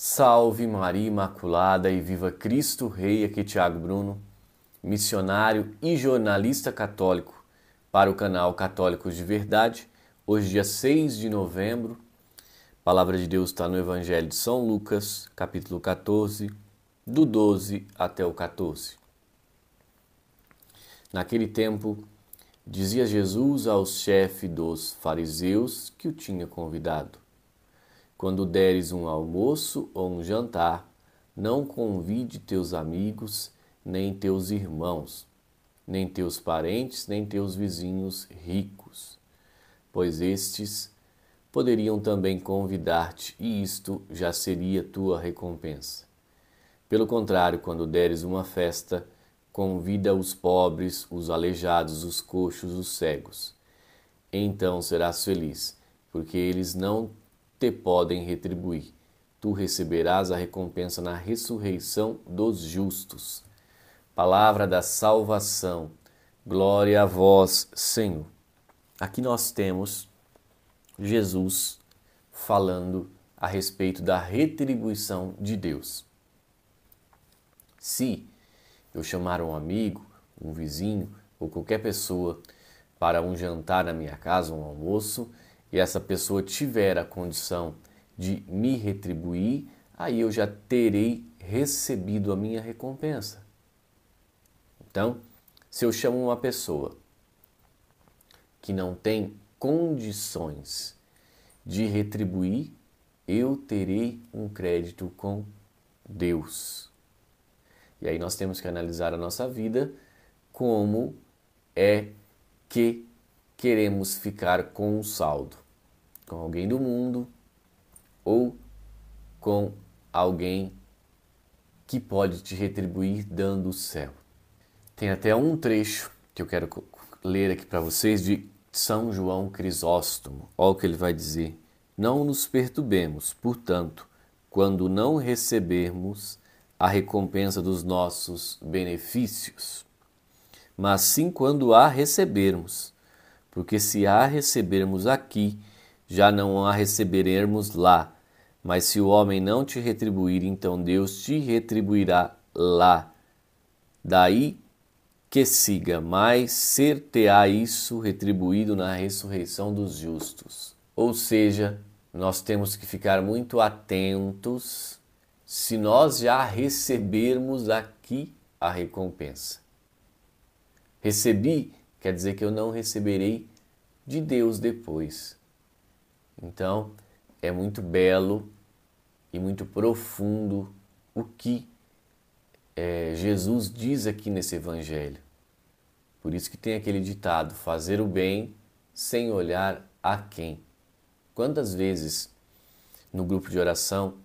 Salve Maria Imaculada e viva Cristo Rei, aqui Tiago Bruno, missionário e jornalista católico para o canal Católicos de Verdade. Hoje, dia 6 de novembro, a palavra de Deus está no Evangelho de São Lucas, capítulo 14, do 12 até o 14. Naquele tempo, dizia Jesus ao chefe dos fariseus que o tinha convidado. Quando deres um almoço ou um jantar, não convide teus amigos, nem teus irmãos, nem teus parentes, nem teus vizinhos ricos, pois estes poderiam também convidar-te, e isto já seria tua recompensa. Pelo contrário, quando deres uma festa, convida os pobres, os aleijados, os coxos, os cegos. Então serás feliz, porque eles não te podem retribuir. Tu receberás a recompensa na ressurreição dos justos. Palavra da salvação. Glória a vós, Senhor. Aqui nós temos Jesus falando a respeito da retribuição de Deus. Se eu chamar um amigo, um vizinho ou qualquer pessoa para um jantar na minha casa, um almoço, e essa pessoa tiver a condição de me retribuir, aí eu já terei recebido a minha recompensa. Então, se eu chamo uma pessoa que não tem condições de retribuir, eu terei um crédito com Deus. E aí nós temos que analisar a nossa vida como é que queremos ficar com um saldo, com alguém do mundo ou com alguém que pode te retribuir dando o céu. Tem até um trecho que eu quero ler aqui para vocês de São João Crisóstomo. Olha o que ele vai dizer: Não nos perturbemos, portanto, quando não recebermos a recompensa dos nossos benefícios, mas sim quando a recebermos porque se a recebermos aqui, já não a receberemos lá. Mas se o homem não te retribuir, então Deus te retribuirá lá. Daí que siga, mas ser-te-á isso retribuído na ressurreição dos justos. Ou seja, nós temos que ficar muito atentos se nós já recebermos aqui a recompensa. Recebi quer dizer que eu não receberei de Deus depois. Então, é muito belo e muito profundo o que é, Jesus diz aqui nesse Evangelho. Por isso que tem aquele ditado: fazer o bem sem olhar a quem. Quantas vezes no grupo de oração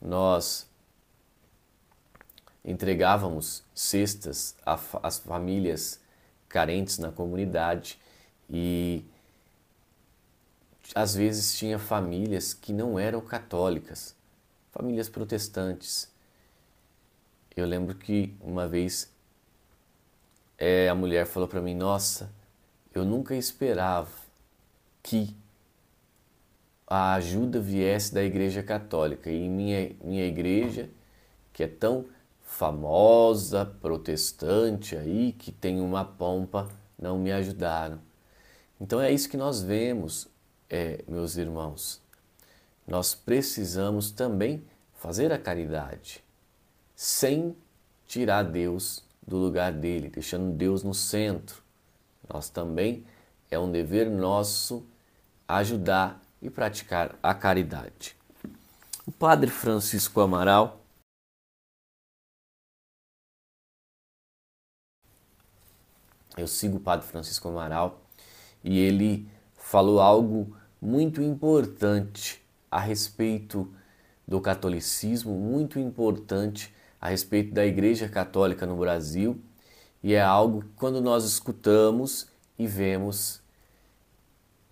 nós entregávamos cestas às famílias carentes na comunidade e às vezes tinha famílias que não eram católicas, famílias protestantes. Eu lembro que uma vez é, a mulher falou para mim: Nossa, eu nunca esperava que a ajuda viesse da Igreja Católica. E minha, minha igreja, que é tão famosa protestante aí que tem uma pompa não me ajudaram. Então é isso que nós vemos, é, meus irmãos. Nós precisamos também fazer a caridade sem tirar Deus do lugar dele, deixando Deus no centro. Nós também é um dever nosso ajudar e praticar a caridade. O padre Francisco Amaral eu sigo o Padre Francisco Amaral e ele falou algo muito importante a respeito do catolicismo, muito importante a respeito da Igreja Católica no Brasil, e é algo que quando nós escutamos e vemos,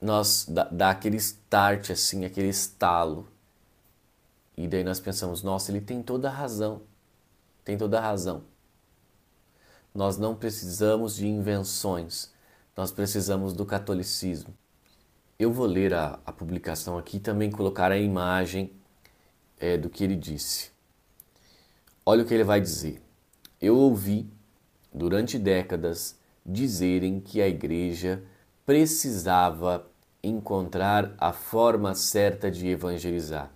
nós dá, dá aquele start assim, aquele estalo. E daí nós pensamos, nossa, ele tem toda a razão. Tem toda a razão. Nós não precisamos de invenções, nós precisamos do catolicismo. Eu vou ler a, a publicação aqui e também colocar a imagem é, do que ele disse. Olha o que ele vai dizer. Eu ouvi, durante décadas, dizerem que a igreja precisava encontrar a forma certa de evangelizar.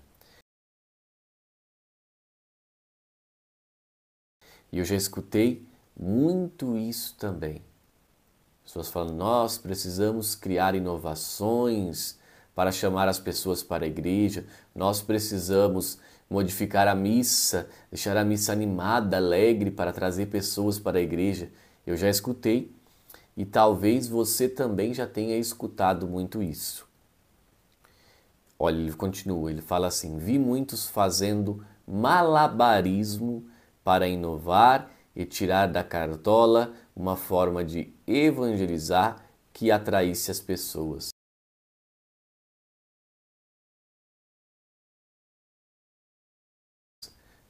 E eu já escutei muito isso também. As pessoas falam: nós precisamos criar inovações para chamar as pessoas para a igreja, nós precisamos modificar a missa, deixar a missa animada, alegre para trazer pessoas para a igreja. Eu já escutei e talvez você também já tenha escutado muito isso. Olha, ele continua, ele fala assim: vi muitos fazendo malabarismo para inovar e tirar da cartola uma forma de evangelizar que atraísse as pessoas.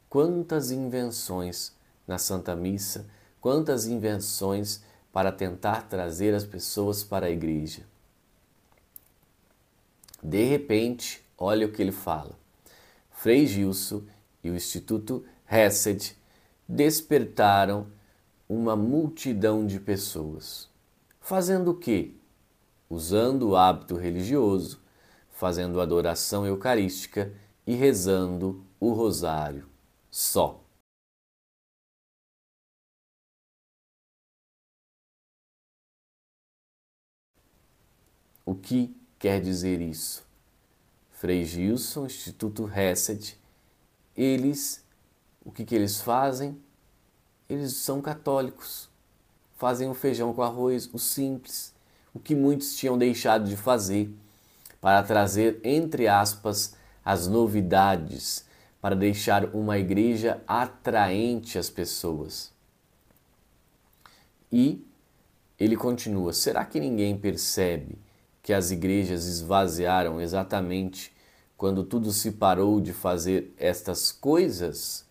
Quantas invenções na Santa Missa, quantas invenções para tentar trazer as pessoas para a igreja. De repente, olha o que ele fala. Frei Gilson e o Instituto Hesed despertaram uma multidão de pessoas. Fazendo o quê? Usando o hábito religioso, fazendo adoração eucarística e rezando o rosário só. O que quer dizer isso? Frei Gilson, Instituto Hesed, eles o que, que eles fazem? Eles são católicos. Fazem o feijão com arroz, o simples, o que muitos tinham deixado de fazer, para trazer, entre aspas, as novidades, para deixar uma igreja atraente às pessoas. E ele continua: será que ninguém percebe que as igrejas esvaziaram exatamente quando tudo se parou de fazer estas coisas?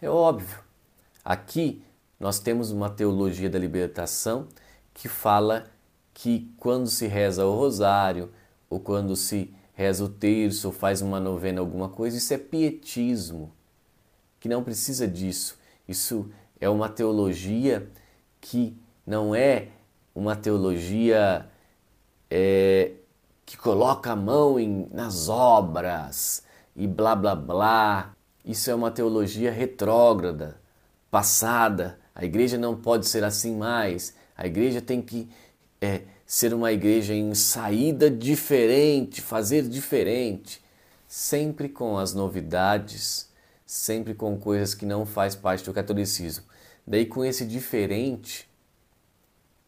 É óbvio. Aqui nós temos uma teologia da libertação que fala que quando se reza o rosário, ou quando se reza o terço, ou faz uma novena, alguma coisa, isso é pietismo, que não precisa disso. Isso é uma teologia que não é uma teologia é, que coloca a mão em, nas obras e blá blá blá isso é uma teologia retrógrada, passada. A igreja não pode ser assim mais. A igreja tem que é, ser uma igreja em saída diferente, fazer diferente, sempre com as novidades, sempre com coisas que não faz parte do catolicismo. Daí com esse diferente,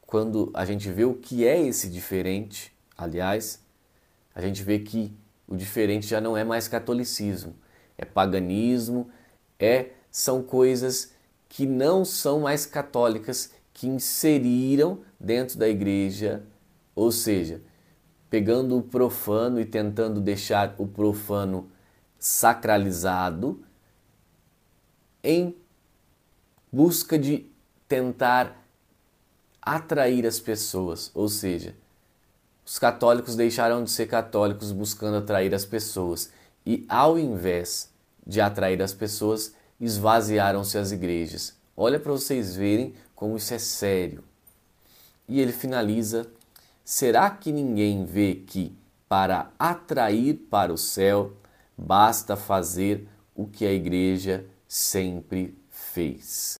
quando a gente vê o que é esse diferente, aliás, a gente vê que o diferente já não é mais catolicismo é paganismo, é são coisas que não são mais católicas que inseriram dentro da igreja, ou seja, pegando o profano e tentando deixar o profano sacralizado em busca de tentar atrair as pessoas, ou seja, os católicos deixaram de ser católicos buscando atrair as pessoas e ao invés de atrair as pessoas, esvaziaram-se as igrejas. Olha para vocês verem como isso é sério. E ele finaliza: Será que ninguém vê que, para atrair para o céu, basta fazer o que a igreja sempre fez?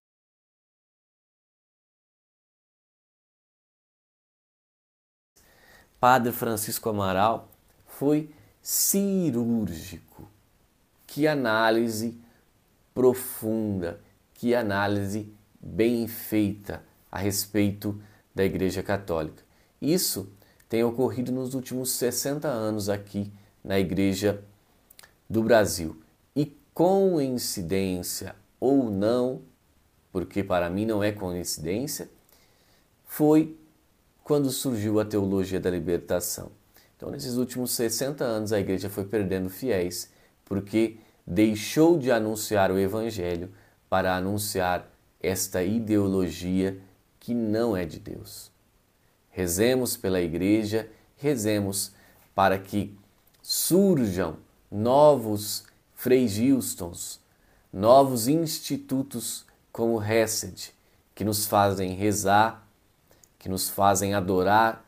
Padre Francisco Amaral foi cirúrgico que análise profunda, que análise bem feita a respeito da Igreja Católica. Isso tem ocorrido nos últimos 60 anos aqui na Igreja do Brasil. E coincidência ou não, porque para mim não é coincidência, foi quando surgiu a teologia da libertação. Então, nesses últimos 60 anos, a igreja foi perdendo fiéis porque deixou de anunciar o Evangelho para anunciar esta ideologia que não é de Deus. Rezemos pela Igreja, rezemos para que surjam novos Frei Gilstons, novos institutos como o Hesed, que nos fazem rezar, que nos fazem adorar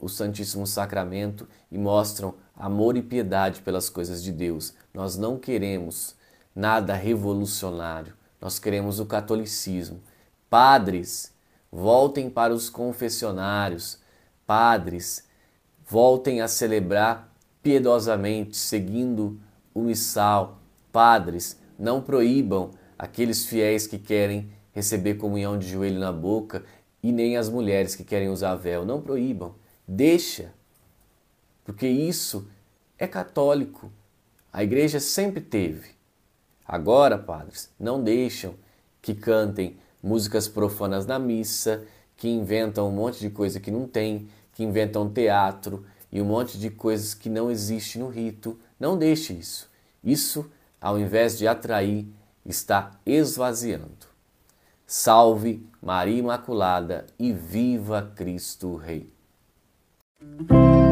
o Santíssimo Sacramento e mostram amor e piedade pelas coisas de Deus. Nós não queremos nada revolucionário, nós queremos o catolicismo. Padres, voltem para os confessionários. Padres, voltem a celebrar piedosamente, seguindo o missal. Padres, não proíbam aqueles fiéis que querem receber comunhão de joelho na boca e nem as mulheres que querem usar véu. Não proíbam. Deixa, porque isso é católico. A igreja sempre teve. Agora, padres, não deixam que cantem músicas profanas na missa, que inventam um monte de coisa que não tem, que inventam teatro e um monte de coisas que não existe no rito. Não deixe isso. Isso, ao invés de atrair, está esvaziando. Salve Maria Imaculada e viva Cristo Rei. Música